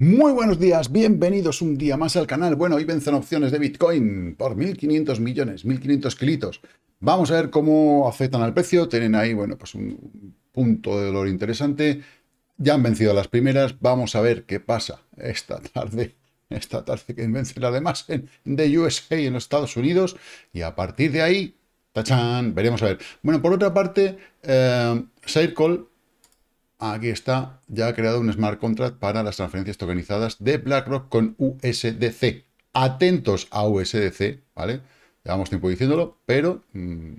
Muy buenos días, bienvenidos un día más al canal. Bueno, hoy vencen opciones de Bitcoin por 1.500 millones, 1.500 kilitos. Vamos a ver cómo afectan al precio. Tienen ahí, bueno, pues un punto de dolor interesante. Ya han vencido las primeras. Vamos a ver qué pasa esta tarde. Esta tarde que vencen además demás en, The USA en los Estados Unidos. Y a partir de ahí, tachan, veremos a ver. Bueno, por otra parte, Circle eh, Aquí está, ya ha creado un smart contract para las transferencias tokenizadas de BlackRock con USDC. Atentos a USDC, ¿vale? Llevamos tiempo diciéndolo, pero mm,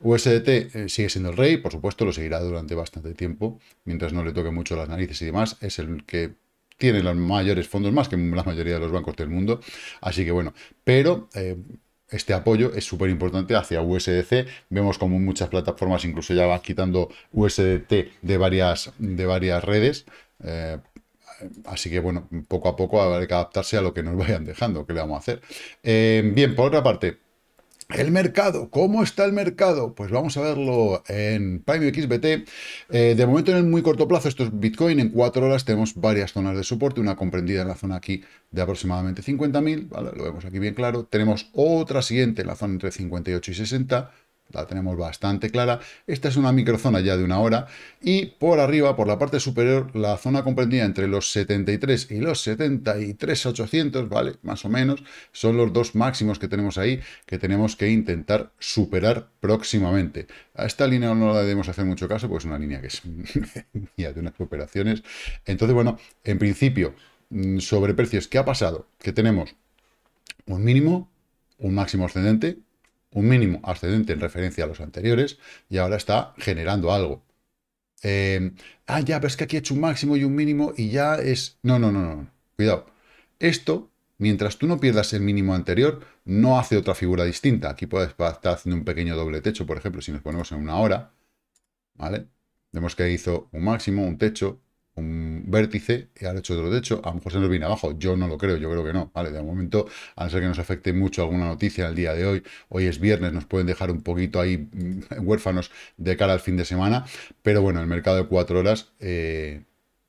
USDT eh, sigue siendo el rey, por supuesto, lo seguirá durante bastante tiempo, mientras no le toque mucho las narices y demás. Es el que tiene los mayores fondos, más que la mayoría de los bancos del mundo. Así que bueno, pero eh, este apoyo es súper importante hacia USDC. Vemos como muchas plataformas incluso ya van quitando USDT de varias, de varias redes. Eh, así que bueno, poco a poco habrá que adaptarse a lo que nos vayan dejando, ¿qué le vamos a hacer. Eh, bien, por otra parte, el mercado, ¿cómo está el mercado? Pues vamos a verlo en Prime XBT. Eh, de momento en el muy corto plazo, esto es Bitcoin, en cuatro horas tenemos varias zonas de soporte, una comprendida en la zona aquí de aproximadamente 50.000, ¿vale? lo vemos aquí bien claro. Tenemos otra siguiente en la zona entre 58 y 60, la tenemos bastante clara. Esta es una microzona ya de una hora. Y por arriba, por la parte superior, la zona comprendida entre los 73 y los 73,800, ¿vale? Más o menos, son los dos máximos que tenemos ahí que tenemos que intentar superar próximamente. A esta línea no la debemos hacer mucho caso, pues es una línea que es de unas operaciones. Entonces, bueno, en principio, mm, sobre precios, ¿qué ha pasado? Que tenemos un mínimo, un máximo ascendente, un mínimo ascendente en referencia a los anteriores y ahora está generando algo. Eh, ah, ya, pero es que aquí he hecho un máximo y un mínimo y ya es... No, no, no, no. Cuidado. Esto, mientras tú no pierdas el mínimo anterior, no hace otra figura distinta. Aquí puedes estar haciendo un pequeño doble techo, por ejemplo, si nos ponemos en una hora. ¿Vale? Vemos que hizo un máximo, un techo, un vértice y ahora hecho otro techo. A lo mejor se nos viene abajo. Yo no lo creo, yo creo que no. Vale, de momento, a no ser que nos afecte mucho alguna noticia el día de hoy, hoy es viernes, nos pueden dejar un poquito ahí mm, huérfanos de cara al fin de semana. Pero bueno, el mercado de cuatro horas. Eh,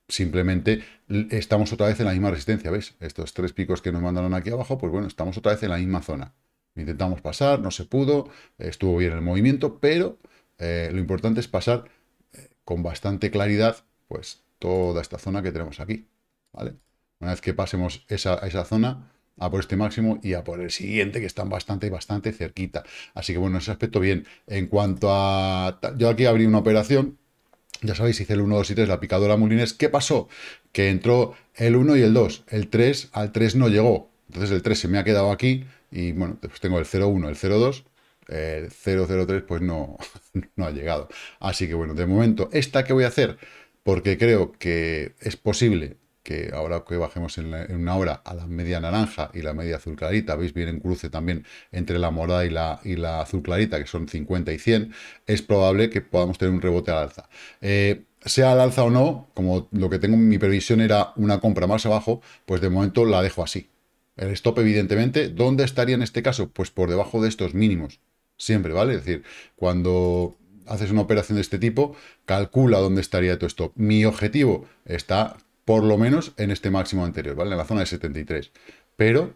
simplemente estamos otra vez en la misma resistencia, Ves, Estos tres picos que nos mandaron aquí abajo, pues bueno, estamos otra vez en la misma zona. Intentamos pasar, no se pudo, estuvo bien el movimiento, pero eh, lo importante es pasar eh, con bastante claridad, pues toda esta zona que tenemos aquí, ¿vale? Una vez que pasemos esa, esa zona, a por este máximo y a por el siguiente, que están bastante, bastante cerquita. Así que bueno, ese aspecto bien. En cuanto a... Yo aquí abrí una operación, ya sabéis, hice el 1, 2 y 3, la picadora Mulines. ¿Qué pasó? Que entró el 1 y el 2. El 3 al 3 no llegó. Entonces el 3 se me ha quedado aquí y bueno, pues tengo el 0 1 el 2. El 003 pues no, no ha llegado. Así que bueno, de momento, esta que voy a hacer, porque creo que es posible que ahora que bajemos en, una hora a la media naranja y la media azul clarita, veis bien en cruce también entre la morada y la, y la azul clarita, que son 50 y 100, es probable que podamos tener un rebote al alza. Eh, sea al alza o no, como lo que tengo mi previsión era una compra más abajo, pues de momento la dejo así. El stop, evidentemente, ¿dónde estaría en este caso? Pues por debajo de estos mínimos, siempre, ¿vale? Es decir, cuando haces una operación de este tipo, calcula dónde estaría tu stop. Mi objetivo está por lo menos en este máximo anterior, ¿vale? En la zona de 73. Pero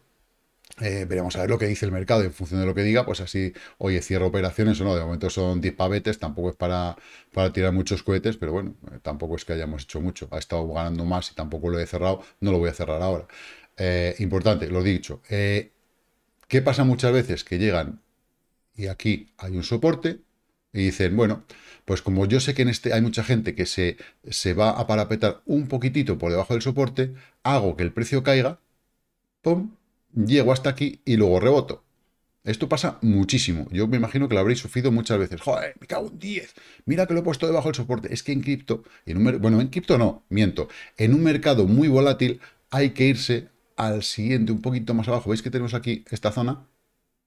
eh, veremos a ver lo que dice el mercado en función de lo que diga, pues así, oye, cierro operaciones o no. De momento son 10 pavetes, tampoco es para, para tirar muchos cohetes, pero bueno, eh, tampoco es que hayamos hecho mucho. Ha estado ganando más y tampoco lo he cerrado, no lo voy a cerrar ahora. Eh, importante, lo dicho. ¿Qué pasa muchas veces? Que llegan y aquí hay un soporte, y dicen, bueno, pues como yo sé que en este hay mucha gente que se, se va a parapetar un poquitito por debajo del soporte, hago que el precio caiga, ¡pum! Llego hasta aquí y luego reboto. Esto pasa muchísimo. Yo me imagino que lo habréis sufrido muchas veces. Joder, me cago en 10. Mira que lo he puesto debajo del soporte. Es que en cripto, bueno, en cripto no, miento. En un mercado muy volátil hay que irse al siguiente, un poquito más abajo. ¿Veis que tenemos aquí esta zona?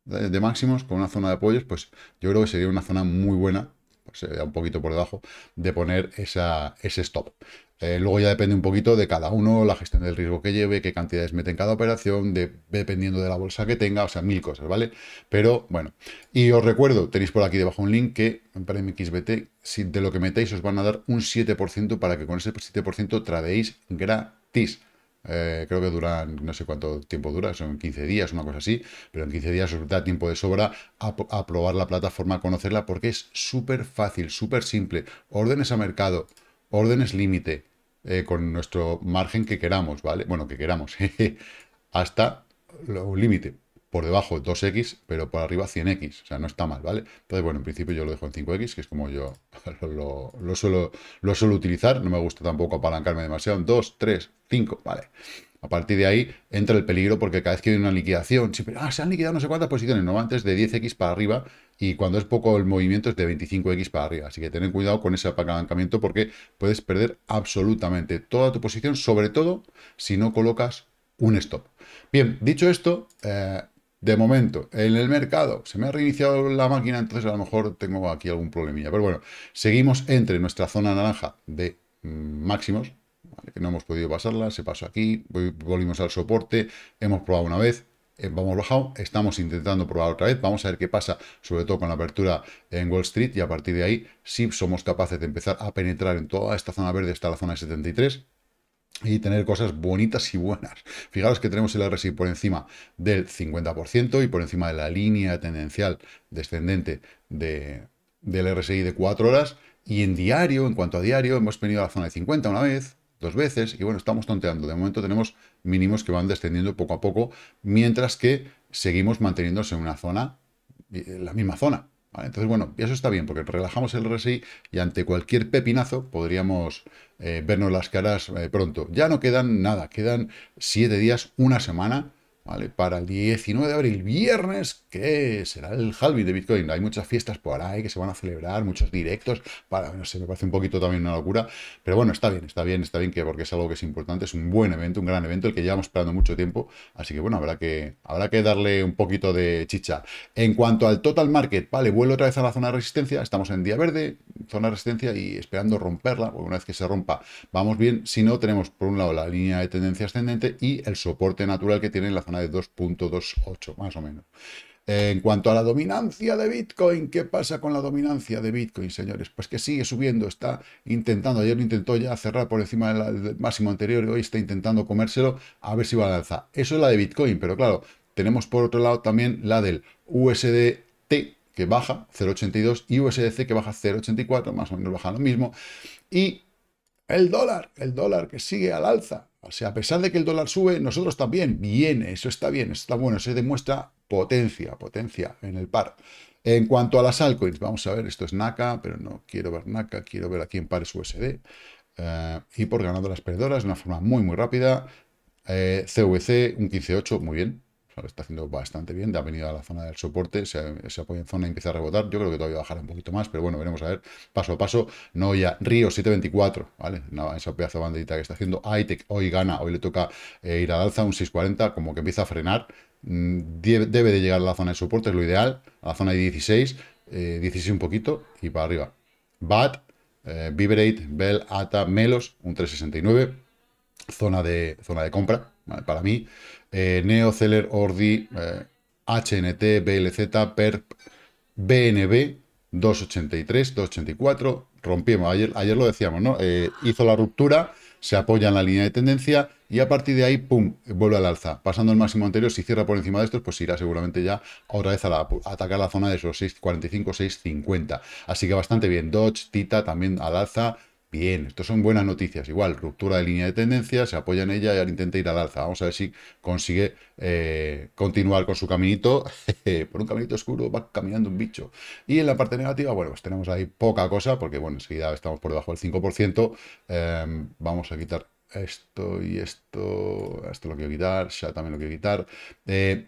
de, máximos con una zona de apoyos, pues yo creo que sería una zona muy buena, pues un poquito por debajo, de poner esa, ese stop. Eh, luego ya depende un poquito de cada uno, la gestión del riesgo que lleve, qué cantidades mete en cada operación, de, dependiendo de la bolsa que tenga, o sea, mil cosas, ¿vale? Pero bueno, y os recuerdo, tenéis por aquí debajo un link que en XBT, si de lo que metéis os van a dar un 7% para que con ese 7% tradeéis gratis. Eh, creo que duran, no sé cuánto tiempo dura, son 15 días, una cosa así, pero en 15 días os da tiempo de sobra a, probar la plataforma, a conocerla, porque es súper fácil, súper simple. Órdenes a mercado, órdenes límite, eh, con nuestro margen que queramos, ¿vale? Bueno, que queramos, hasta un límite por debajo 2x, pero por arriba 100x. O sea, no está mal, ¿vale? Entonces, bueno, en principio yo lo dejo en 5x, que es como yo lo, suelo, lo suelo utilizar. No me gusta tampoco apalancarme demasiado. 2, 3, 5, ¿vale? A partir de ahí entra el peligro porque cada vez que hay una liquidación, siempre, ah, se han liquidado no sé cuántas posiciones, no, antes de 10x para arriba y cuando es poco el movimiento es de 25x para arriba. Así que tener cuidado con ese apalancamiento porque puedes perder absolutamente toda tu posición, sobre todo si no colocas un stop. Bien, dicho esto, eh, de momento, en el mercado, se me ha reiniciado la máquina, entonces a lo mejor tengo aquí algún problemilla. Pero bueno, seguimos entre nuestra zona naranja de mm, máximos, que no hemos podido pasarla, se pasó aquí, volvimos al soporte, hemos probado una vez, eh, vamos bajado, estamos intentando probar otra vez, vamos a ver qué pasa, sobre todo con la apertura en Wall Street, y a partir de ahí, si somos capaces de empezar a penetrar en toda esta zona verde hasta la zona de 73, y tener cosas bonitas y buenas. Fijaos que tenemos el RSI por encima del 50% y por encima de la línea tendencial descendente de, del RSI de 4 horas. Y en diario, en cuanto a diario, hemos venido a la zona de 50 una vez, dos veces, y bueno, estamos tonteando. De momento tenemos mínimos que van descendiendo poco a poco, mientras que seguimos manteniéndose en una zona, en eh, la misma zona, entonces, bueno, eso está bien, porque relajamos el RSI y ante cualquier pepinazo podríamos eh, vernos las caras eh, pronto. Ya no quedan nada, quedan siete días, una semana ¿vale? Para el 19 de abril, viernes, que será el halving de Bitcoin. Hay muchas fiestas por ahí que se van a celebrar, muchos directos, para, no sé, me parece un poquito también una locura, pero bueno, está bien, está bien, está bien, que porque es algo que es importante, es un buen evento, un gran evento, el que llevamos esperando mucho tiempo, así que bueno, habrá que, habrá que darle un poquito de chicha. En cuanto al total market, vale, vuelvo otra vez a la zona de resistencia, estamos en día verde, zona de resistencia y esperando romperla, porque una vez que se rompa, vamos bien, si no, tenemos por un lado la línea de tendencia ascendente y el soporte natural que tiene en la zona de 2.28 más o menos. En cuanto a la dominancia de Bitcoin, ¿qué pasa con la dominancia de Bitcoin, señores? Pues que sigue subiendo, está intentando, ayer lo intentó ya cerrar por encima del máximo anterior y hoy está intentando comérselo a ver si va a lanzar. Eso es la de Bitcoin, pero claro, tenemos por otro lado también la del USDT que baja 0.82 y USDC que baja 0.84, más o menos baja lo mismo. Y el dólar, el dólar que sigue al alza. O sea, a pesar de que el dólar sube, nosotros también. viene, eso está bien, eso está bueno. Se demuestra potencia, potencia en el par. En cuanto a las altcoins, vamos a ver, esto es NACA, pero no quiero ver NACA, quiero ver aquí en pares USD. Eh, y por ganadoras las perdedoras de una forma muy, muy rápida. CVC, eh, un 15.8, muy bien está haciendo bastante bien. Ha venido a la zona del soporte, se, apoya en zona y empieza a rebotar. Yo creo que todavía bajará un poquito más, pero bueno, veremos a ver paso a paso. No ya Río 724, ¿vale? esa pedazo de bandita que está haciendo. ITEC hoy gana, hoy le toca eh, ir al alza, un 640, como que empieza a frenar. Mm, debe de llegar a la zona de soporte, es lo ideal, a la zona de 16, 16 eh, un poquito y para arriba. BAT, eh, Vibrate, Bell, ATA, Melos, un 369, zona de, zona de compra, ¿vale? para mí. Eh, Neo, Celer, Ordi, HNT, eh, BLZ, PERP, BNB, 283, 284. Rompimos, ayer, ayer lo decíamos, ¿no? Eh, hizo la ruptura, se apoya en la línea de tendencia y a partir de ahí, pum, vuelve al alza. Pasando el máximo anterior, si cierra por encima de estos, pues irá seguramente ya otra vez a, la, atacar la zona de esos 645, 650. Así que bastante bien. Dodge, Tita también al alza. Bien, esto son buenas noticias. Igual, ruptura de línea de tendencia, se apoya en ella y ahora intenta ir al alza. Vamos a ver si consigue eh, continuar con su caminito. Por un caminito oscuro va caminando un bicho. Y en la parte negativa, bueno, pues tenemos ahí poca cosa, porque bueno, enseguida estamos por debajo del 5%. Em, vamos a quitar esto y esto. Esto lo quiero quitar, ya también lo quiero quitar. Eh,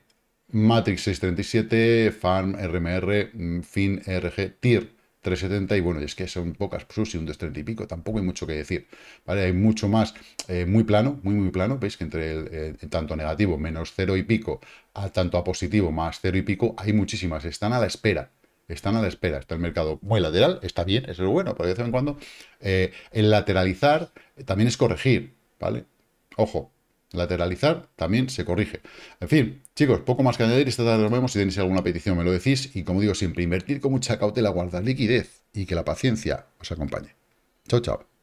Matrix 637, FARM, RMR, mm, FIN, RG, TIR 370 y bueno, es que son pocas y un 230 y pico, tampoco hay mucho que decir, ¿vale? Hay mucho más, eh, muy plano, muy muy plano, veis que entre el, eh, tanto negativo menos cero y pico, al tanto a positivo más cero y pico, hay muchísimas, están a la espera, están a la espera, está el mercado muy lateral, está bien, eso es bueno, pero de vez en cuando eh, el lateralizar también es corregir, ¿vale? Ojo, lateralizar también se corrige. En fin, chicos, poco más que añadir. Esta tarde nos vemos. Si tenéis alguna petición, me lo decís. Y como digo siempre, invertir con mucha cautela, guardar liquidez y que la paciencia os acompañe. Chao, chao.